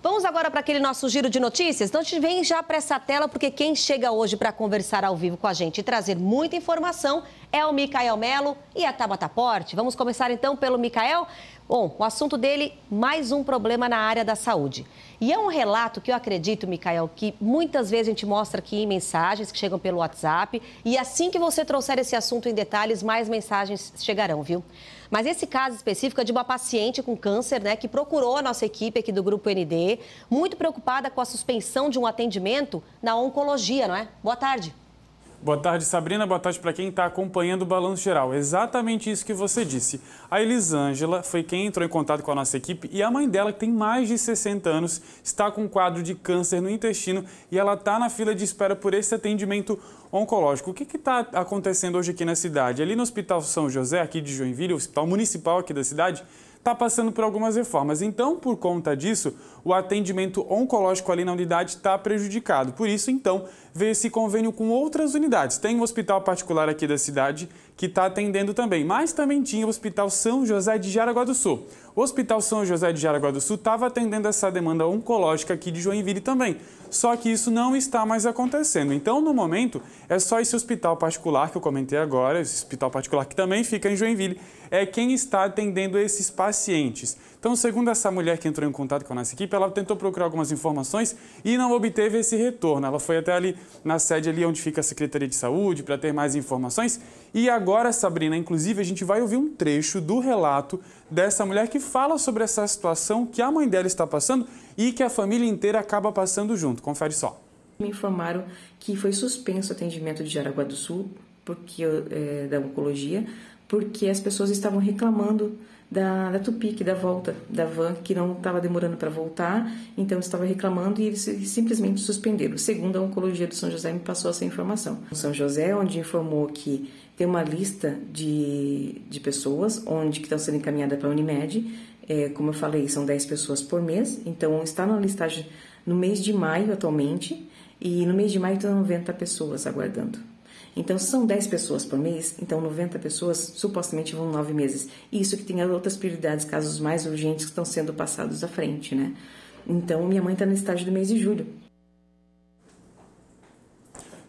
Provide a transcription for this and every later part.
Vamos agora para aquele nosso giro de notícias? Então, te vem já para essa tela, porque quem chega hoje para conversar ao vivo com a gente e trazer muita informação é o Micael Melo e a Tabata Porte. Vamos começar então pelo Micael. Bom, o assunto dele, mais um problema na área da saúde. E é um relato que eu acredito, Micael, que muitas vezes a gente mostra aqui em mensagens que chegam pelo WhatsApp. E assim que você trouxer esse assunto em detalhes, mais mensagens chegarão, viu? Mas esse caso específico é de uma paciente com câncer, né, que procurou a nossa equipe aqui do Grupo ND muito preocupada com a suspensão de um atendimento na oncologia, não é? Boa tarde. Boa tarde, Sabrina. Boa tarde para quem está acompanhando o Balanço Geral. Exatamente isso que você disse. A Elisângela foi quem entrou em contato com a nossa equipe e a mãe dela, que tem mais de 60 anos, está com um quadro de câncer no intestino e ela está na fila de espera por esse atendimento oncológico. O que está acontecendo hoje aqui na cidade? Ali no Hospital São José, aqui de Joinville, o Hospital Municipal aqui da cidade, está passando por algumas reformas. Então, por conta disso, o atendimento oncológico ali na unidade está prejudicado. Por isso, então, veio esse convênio com outras unidades. Tem um hospital particular aqui da cidade que está atendendo também, mas também tinha o Hospital São José de Jaraguá do Sul. O Hospital São José de Jaraguá do Sul estava atendendo essa demanda oncológica aqui de Joinville também. Só que isso não está mais acontecendo. Então, no momento, é só esse hospital particular que eu comentei agora, esse hospital particular que também fica em Joinville, é quem está atendendo esses pacientes. Então, segundo essa mulher que entrou em contato com a nossa equipe, ela tentou procurar algumas informações e não obteve esse retorno. Ela foi até ali na sede ali onde fica a Secretaria de Saúde para ter mais informações. E agora, Sabrina, inclusive, a gente vai ouvir um trecho do relato dessa mulher que fala sobre essa situação que a mãe dela está passando e que a família inteira acaba passando junto. Confere só. Me informaram que foi suspenso o atendimento de Jaraguá do Sul porque é, da oncologia porque as pessoas estavam reclamando da, da que da volta da van, que não estava demorando para voltar, então estava reclamando e eles simplesmente suspenderam. Segundo a Oncologia do São José, me passou essa informação. O São José, é onde informou que tem uma lista de, de pessoas onde que estão sendo encaminhadas para a Unimed, é, como eu falei, são 10 pessoas por mês, então está na listagem no mês de maio atualmente, e no mês de maio estão 90 pessoas aguardando. Então, são 10 pessoas por mês, então 90 pessoas supostamente vão 9 meses. E isso que tem as outras prioridades, casos mais urgentes que estão sendo passados à frente, né? Então, minha mãe está no estágio do mês de julho.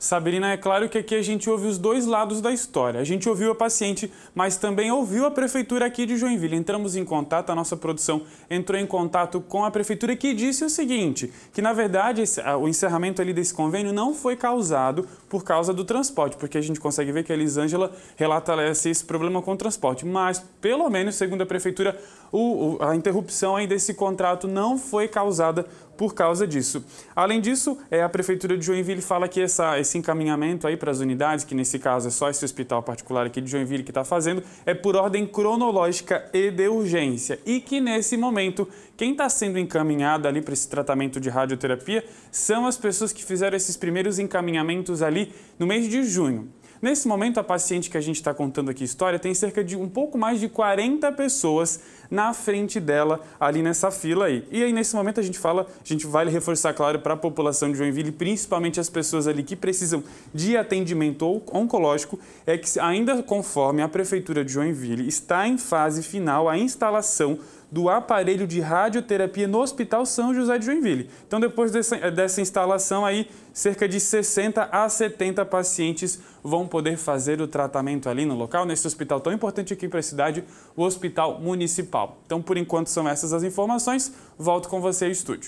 Sabrina, é claro que aqui a gente ouve os dois lados da história. A gente ouviu a paciente, mas também ouviu a prefeitura aqui de Joinville. Entramos em contato, a nossa produção entrou em contato com a prefeitura que disse o seguinte, que na verdade ah, o encerramento ali desse convênio não foi causado por causa do transporte, porque a gente consegue ver que a Elisângela relata eh, esse problema com o transporte, mas pelo menos, segundo a prefeitura, o, a interrupção aí desse contrato não foi causada por causa disso. Além disso, é, a Prefeitura de Joinville fala que essa, esse encaminhamento aí para as unidades, que nesse caso é só esse hospital particular aqui de Joinville que está fazendo, é por ordem cronológica e de urgência. E que nesse momento, quem está sendo encaminhado ali para esse tratamento de radioterapia são as pessoas que fizeram esses primeiros encaminhamentos ali no mês de junho. Nesse momento, a paciente que a gente está contando aqui a história tem cerca de um pouco mais de 40 pessoas na frente dela ali nessa fila aí. E aí, nesse momento, a gente fala, a gente vai reforçar, claro, para a população de Joinville, principalmente as pessoas ali que precisam de atendimento oncológico, é que ainda conforme a Prefeitura de Joinville está em fase final a instalação do aparelho de radioterapia no Hospital São José de Joinville. Então, depois dessa, dessa instalação aí, cerca de 60 a 70 pacientes vão poder fazer o tratamento ali no local, nesse hospital tão importante aqui para a cidade, o Hospital Municipal. Então, por enquanto, são essas as informações. Volto com você ao estúdio.